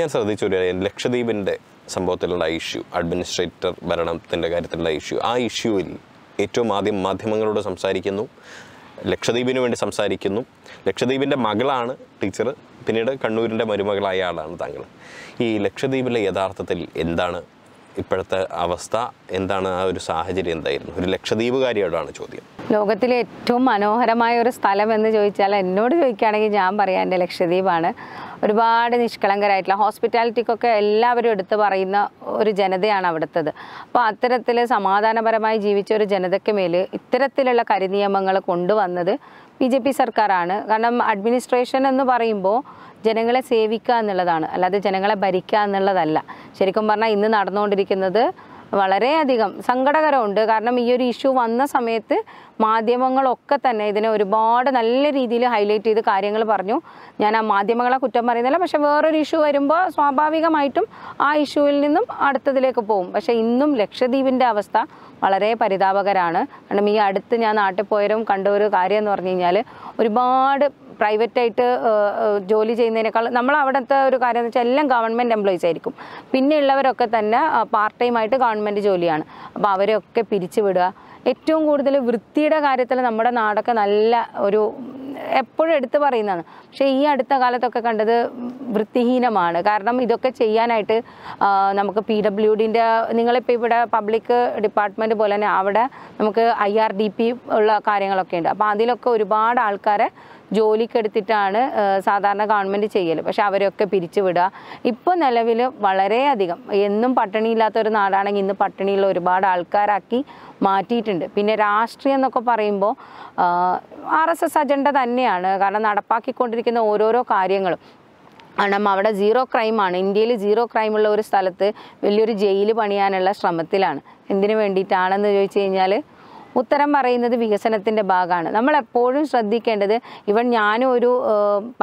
ഞാൻ ശ്രദ്ധിച്ച ഒരു ലക്ഷദ്വീപിൻ്റെ സംഭവത്തിലുള്ള ഇഷ്യൂ അഡ്മിനിസ്ട്രേറ്റർ ഭരണത്തിൻ്റെ കാര്യത്തിലുള്ള ഇഷ്യൂ ആ ഇഷ്യൂവിൽ ഏറ്റവും ആദ്യം മാധ്യമങ്ങളോട് സംസാരിക്കുന്നു ലക്ഷദ്വീപിന് വേണ്ടി സംസാരിക്കുന്നു ലക്ഷദ്വീപിൻ്റെ മകളാണ് ടീച്ചർ പിന്നീട് കണ്ണൂരിൻ്റെ മരുമകളായ ആളാണ് താങ്കൾ ഈ ലക്ഷദ്വീപിലെ യഥാർത്ഥത്തിൽ എന്താണ് ഇപ്പോഴത്തെ അവസ്ഥ എന്താണ് ആ ഒരു സാഹചര്യം എന്തായിരുന്നു ഒരു ലക്ഷദ്വീപുകാരിയോടാണ് ചോദ്യം ലോകത്തിലെ ഏറ്റവും മനോഹരമായ ഒരു സ്ഥലം എന്ന് ചോദിച്ചാൽ എന്നോട് ചോദിക്കുകയാണെങ്കിൽ ഞാൻ പറയാം എൻ്റെ ലക്ഷദ്വീപാണ് ഒരുപാട് നിഷ്കളങ്കരായിട്ടുള്ള ഹോസ്പിറ്റാലിറ്റിക്കൊക്കെ എല്ലാവരും എടുത്തു പറയുന്ന ഒരു ജനതയാണ് അവിടുത്തത് അപ്പോൾ അത്തരത്തിൽ സമാധാനപരമായി ജീവിച്ച ഒരു ജനതയ്ക്ക് മേൽ ഇത്തരത്തിലുള്ള കരിനിയമങ്ങൾ കൊണ്ടുവന്നത് ബി ജെ പി സർക്കാരാണ് കാരണം അഡ്മിനിസ്ട്രേഷൻ എന്ന് പറയുമ്പോൾ ജനങ്ങളെ സേവിക്കുക എന്നുള്ളതാണ് അല്ലാതെ ജനങ്ങളെ ഭരിക്കുക എന്നുള്ളതല്ല ശരിക്കും പറഞ്ഞാൽ ഇന്ന് നടന്നുകൊണ്ടിരിക്കുന്നത് വളരെയധികം സങ്കടകരമുണ്ട് കാരണം ഈ ഒരു ഇഷ്യൂ വന്ന സമയത്ത് മാധ്യമങ്ങളൊക്കെ തന്നെ ഇതിനെ ഒരുപാട് നല്ല രീതിയിൽ ഹൈലൈറ്റ് ചെയ്ത് കാര്യങ്ങൾ പറഞ്ഞു ഞാൻ ആ മാധ്യമങ്ങളെ കുറ്റം പറയുന്നില്ല പക്ഷേ വേറൊരു ഇഷ്യൂ വരുമ്പോൾ സ്വാഭാവികമായിട്ടും ആ ഇഷ്യൂവിൽ നിന്നും അടുത്തതിലേക്ക് പോകും പക്ഷേ ഇന്നും ലക്ഷദ്വീപിൻ്റെ അവസ്ഥ വളരെ പരിതാപകരമാണ് കാരണം ഈ അടുത്ത് ഞാൻ നാട്ടിൽ പോയവരും കണ്ട ഒരു കാര്യം എന്ന് പറഞ്ഞു കഴിഞ്ഞാൽ ഒരുപാട് പ്രൈവറ്റായിട്ട് ജോലി ചെയ്യുന്നതിനേക്കാൾ നമ്മൾ അവിടുത്തെ ഒരു കാര്യം എന്ന് വെച്ചാൽ എല്ലാം ഗവൺമെൻറ് എംപ്ലോയീസ് ആയിരിക്കും പിന്നെ ഉള്ളവരൊക്കെ തന്നെ പാർട്ട് ടൈം ആയിട്ട് ഗവൺമെൻറ് ജോലിയാണ് അപ്പോൾ അവരെയൊക്കെ പിരിച്ചുവിടുക ഏറ്റവും കൂടുതൽ വൃത്തിയുടെ കാര്യത്തിൽ നമ്മുടെ നാടൊക്കെ നല്ല ഒരു എപ്പോഴും എടുത്തു പറയുന്നതാണ് പക്ഷേ ഈ അടുത്ത കാലത്തൊക്കെ കണ്ടത് വൃത്തിഹീനമാണ് കാരണം ഇതൊക്കെ ചെയ്യാനായിട്ട് നമുക്ക് പി ഡബ്ല്യു ഡിൻ്റെ നിങ്ങളിപ്പോൾ ഇവിടെ പബ്ലിക് ഡിപ്പാർട്ട്മെന്റ് പോലെ തന്നെ അവിടെ നമുക്ക് ഐ ആർ ഡി പി ഉള്ള കാര്യങ്ങളൊക്കെ ഉണ്ട് അപ്പോൾ അതിലൊക്കെ ഒരുപാട് ആൾക്കാരെ ജോലിക്കെടുത്തിട്ടാണ് സാധാരണ ഗവൺമെൻറ് ചെയ്യൽ പക്ഷെ അവരൊക്കെ പിരിച്ചുവിടുക ഇപ്പോൾ നിലവിൽ വളരെയധികം എന്നും പട്ടിണിയില്ലാത്ത ഒരു നാടാണെങ്കിൽ ഇന്ന് പട്ടിണിയുള്ള ഒരുപാട് ആൾക്കാരാക്കി മാറ്റിയിട്ടുണ്ട് പിന്നെ രാഷ്ട്രീയം എന്നൊക്കെ പറയുമ്പോൾ ആർ എസ് എസ് അജണ്ട തന്നെയാണ് കാരണം നടപ്പാക്കിക്കൊണ്ടിരിക്കുന്ന ഓരോരോ കാര്യങ്ങളും കാരണം അവിടെ സീറോ ക്രൈമാണ് ഇന്ത്യയിൽ സീറോ ക്രൈമുള്ള ഒരു സ്ഥലത്ത് വലിയൊരു ജയിൽ പണിയാനുള്ള ശ്രമത്തിലാണ് എന്തിനു വേണ്ടിയിട്ടാണെന്ന് ചോദിച്ചു കഴിഞ്ഞാൽ ഉത്തരം പറയുന്നത് വികസനത്തിൻ്റെ ഭാഗമാണ് നമ്മൾ എപ്പോഴും ശ്രദ്ധിക്കേണ്ടത് ഇവൻ ഞാനും ഒരു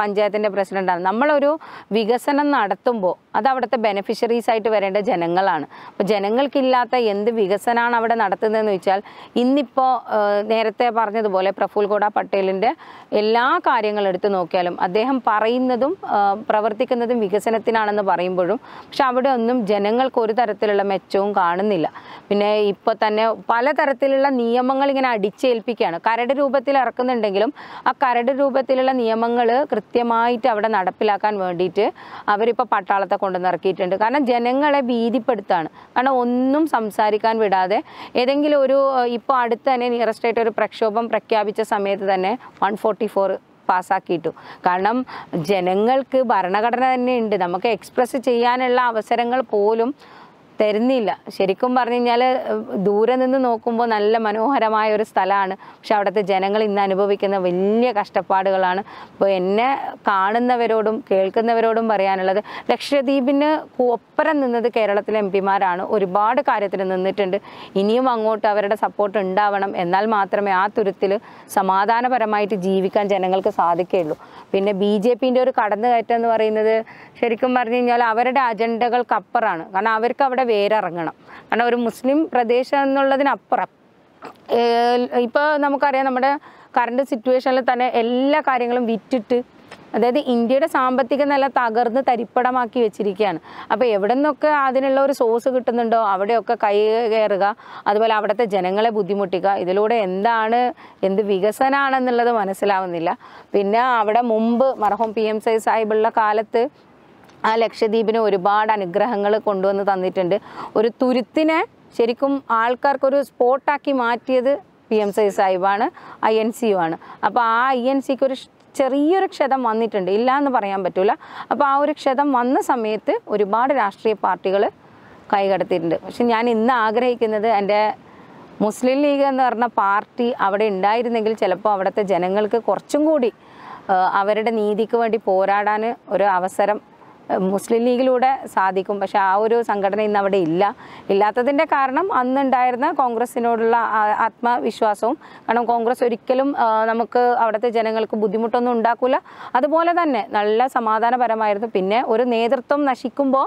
പഞ്ചായത്തിൻ്റെ പ്രസിഡൻ്റാണ് നമ്മളൊരു വികസനം നടത്തുമ്പോൾ അത് അവിടുത്തെ ബെനിഫിഷ്യറീസ് ആയിട്ട് വരേണ്ട ജനങ്ങളാണ് അപ്പോൾ ജനങ്ങൾക്കില്ലാത്ത എന്ത് വികസനമാണ് അവിടെ നടത്തുന്നതെന്ന് വെച്ചാൽ ഇന്നിപ്പോൾ നേരത്തെ പറഞ്ഞതുപോലെ പ്രഫുൽ ഗോഡ പട്ടേലിൻ്റെ എല്ലാ കാര്യങ്ങളും എടുത്തു നോക്കിയാലും അദ്ദേഹം പറയുന്നതും പ്രവർത്തിക്കുന്നതും വികസനത്തിനാണെന്ന് പറയുമ്പോഴും പക്ഷെ അവിടെ ഒന്നും ജനങ്ങൾക്ക് ഒരു തരത്തിലുള്ള മെച്ചവും കാണുന്നില്ല പിന്നെ ഇപ്പോൾ തന്നെ പലതരത്തിലുള്ള നിയമ നിയമങ്ങൾ ഇങ്ങനെ അടിച്ചേൽപ്പിക്കുകയാണ് കരട് രൂപത്തിൽ ഇറക്കുന്നുണ്ടെങ്കിലും ആ കരട് രൂപത്തിലുള്ള നിയമങ്ങൾ കൃത്യമായിട്ട് അവിടെ നടപ്പിലാക്കാൻ വേണ്ടിയിട്ട് അവരിപ്പോൾ പട്ടാളത്തെ കൊണ്ടുവന്ന് ഇറക്കിയിട്ടുണ്ട് കാരണം ജനങ്ങളെ ഭീതിപ്പെടുത്താണ് കാരണം ഒന്നും സംസാരിക്കാൻ വിടാതെ ഏതെങ്കിലും ഒരു ഇപ്പോൾ അടുത്ത് തന്നെ നിയറസ്റ്റ് ആയിട്ട് ഒരു പ്രക്ഷോഭം പ്രഖ്യാപിച്ച സമയത്ത് തന്നെ വൺ ഫോർട്ടി ഫോർ പാസ്സാക്കിയിട്ടു കാരണം ജനങ്ങൾക്ക് ഭരണഘടന തന്നെ ഉണ്ട് നമുക്ക് എക്സ്പ്രസ് ചെയ്യാനുള്ള അവസരങ്ങൾ പോലും തരുന്നില്ല ശരിക്കും പറഞ്ഞു കഴിഞ്ഞാൽ ദൂരെ നിന്ന് നോക്കുമ്പോൾ നല്ല മനോഹരമായ ഒരു സ്ഥലമാണ് പക്ഷെ അവിടുത്തെ ജനങ്ങൾ ഇന്ന് അനുഭവിക്കുന്ന വലിയ കഷ്ടപ്പാടുകളാണ് അപ്പോൾ എന്നെ കാണുന്നവരോടും കേൾക്കുന്നവരോടും പറയാനുള്ളത് ലക്ഷദ്വീപിന് ഒപ്പരം നിന്നത് കേരളത്തിലെ എം പിമാരാണ് ഒരുപാട് കാര്യത്തിൽ നിന്നിട്ടുണ്ട് ഇനിയും അങ്ങോട്ട് അവരുടെ സപ്പോർട്ട് ഉണ്ടാവണം എന്നാൽ മാത്രമേ ആ തുരുത്തിൽ സമാധാനപരമായിട്ട് ജീവിക്കാൻ ജനങ്ങൾക്ക് സാധിക്കുകയുള്ളൂ പിന്നെ ബി ജെ പിൻ്റെ ഒരു കടന്നുകയറ്റം എന്ന് പറയുന്നത് ശരിക്കും പറഞ്ഞു കഴിഞ്ഞാൽ അവരുടെ അജണ്ടകൾക്കപ്പുറമാണ് കാരണം അവർക്ക് അവിടെ വേരറങ്ങണം കാരണം ഒരു മുസ്ലിം പ്രദേശം എന്നുള്ളതിനപ്പുറം ഇപ്പോൾ നമുക്കറിയാം നമ്മുടെ കറണ്ട് സിറ്റുവേഷനിൽ തന്നെ എല്ലാ കാര്യങ്ങളും വിറ്റിട്ട് അതായത് ഇന്ത്യയുടെ സാമ്പത്തിക നില തകർന്ന് തരിപ്പടമാക്കി വെച്ചിരിക്കുകയാണ് അപ്പോൾ എവിടെ നിന്നൊക്കെ അതിനുള്ള ഒരു സോഴ്സ് കിട്ടുന്നുണ്ടോ അവിടെയൊക്കെ കൈ കയറുക അതുപോലെ അവിടുത്തെ ജനങ്ങളെ ബുദ്ധിമുട്ടിക്കുക ഇതിലൂടെ എന്താണ് എന്ത് വികസനമാണെന്നുള്ളത് മനസ്സിലാവുന്നില്ല പിന്നെ അവിടെ മുമ്പ് മർഹോം പി എം സൈ സാഹിബുള്ള കാലത്ത് ആ ലക്ഷദ്വീപിന് ഒരുപാട് അനുഗ്രഹങ്ങൾ കൊണ്ടുവന്ന് തന്നിട്ടുണ്ട് ഒരു തുരുത്തിനെ ശരിക്കും ആൾക്കാർക്കൊരു സ്പോട്ടാക്കി മാറ്റിയത് പി എം സൈ സാഹിബാണ് ഐ എൻ സിയു ആണ് അപ്പോൾ ആ ഐ എൻ സിക്ക് ഒരു ചെറിയൊരു ക്ഷതം വന്നിട്ടുണ്ട് ഇല്ല എന്ന് പറയാൻ പറ്റില്ല അപ്പോൾ ആ ഒരു ക്ഷതം വന്ന സമയത്ത് ഒരുപാട് രാഷ്ട്രീയ പാർട്ടികൾ കൈകടത്തിയിട്ടുണ്ട് പക്ഷെ ഞാൻ ഇന്ന് ആഗ്രഹിക്കുന്നത് എൻ്റെ മുസ്ലിം ലീഗ് എന്ന് പറഞ്ഞ പാർട്ടി അവിടെ ഉണ്ടായിരുന്നെങ്കിൽ ചിലപ്പോൾ അവിടുത്തെ ജനങ്ങൾക്ക് കുറച്ചും കൂടി അവരുടെ നീതിക്ക് വേണ്ടി പോരാടാൻ ഒരു അവസരം മുസ്ലിം ലീഗിലൂടെ സാധിക്കും പക്ഷേ ആ ഒരു സംഘടന ഇന്ന് അവിടെ ഇല്ല ഇല്ലാത്തതിൻ്റെ കാരണം അന്നുണ്ടായിരുന്ന കോൺഗ്രസിനോടുള്ള ആത്മവിശ്വാസവും കാരണം കോൺഗ്രസ് ഒരിക്കലും നമുക്ക് അവിടുത്തെ ജനങ്ങൾക്ക് ബുദ്ധിമുട്ടൊന്നും ഉണ്ടാക്കില്ല അതുപോലെ തന്നെ നല്ല സമാധാനപരമായിരുന്നു പിന്നെ ഒരു നേതൃത്വം നശിക്കുമ്പോൾ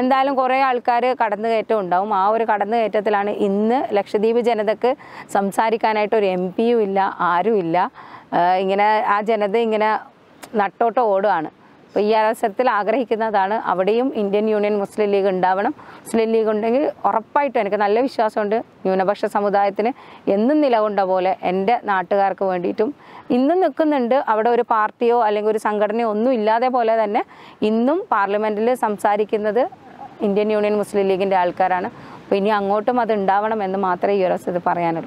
എന്തായാലും കുറേ ആൾക്കാർ കടന്നുകയറ്റം ഉണ്ടാവും ആ ഒരു കടന്നുകയറ്റത്തിലാണ് ഇന്ന് ലക്ഷദ്വീപ് ജനതക്ക് സംസാരിക്കാനായിട്ട് ഒരു എം പിയും ഇല്ല ആരുമില്ല ഇങ്ങനെ ആ ജനത ഇങ്ങനെ നട്ടോട്ട് ഓടുകയാണ് അപ്പോൾ ഈ അവസരത്തിൽ ആഗ്രഹിക്കുന്നതാണ് അവിടെയും ഇന്ത്യൻ യൂണിയൻ മുസ്ലിം ലീഗ് ഉണ്ടാവണം മുസ്ലിം ലീഗ് ഉണ്ടെങ്കിൽ ഉറപ്പായിട്ടും എനിക്ക് നല്ല വിശ്വാസമുണ്ട് ന്യൂനപക്ഷ സമുദായത്തിന് എന്നും നിലകൊണ്ട പോലെ എൻ്റെ നാട്ടുകാർക്ക് വേണ്ടിയിട്ടും ഇന്നും നിൽക്കുന്നുണ്ട് അവിടെ ഒരു പാർട്ടിയോ അല്ലെങ്കിൽ ഒരു സംഘടനയോ ഒന്നും ഇല്ലാതെ പോലെ തന്നെ ഇന്നും പാർലമെൻറ്റിൽ സംസാരിക്കുന്നത് ഇന്ത്യൻ യൂണിയൻ മുസ്ലിം ലീഗിൻ്റെ ആൾക്കാരാണ് അപ്പോൾ ഇനി അങ്ങോട്ടും അത് ഉണ്ടാവണം എന്ന് മാത്രമേ ഈ ഒരു അവസരത്തിൽ പറയാനുള്ളൂ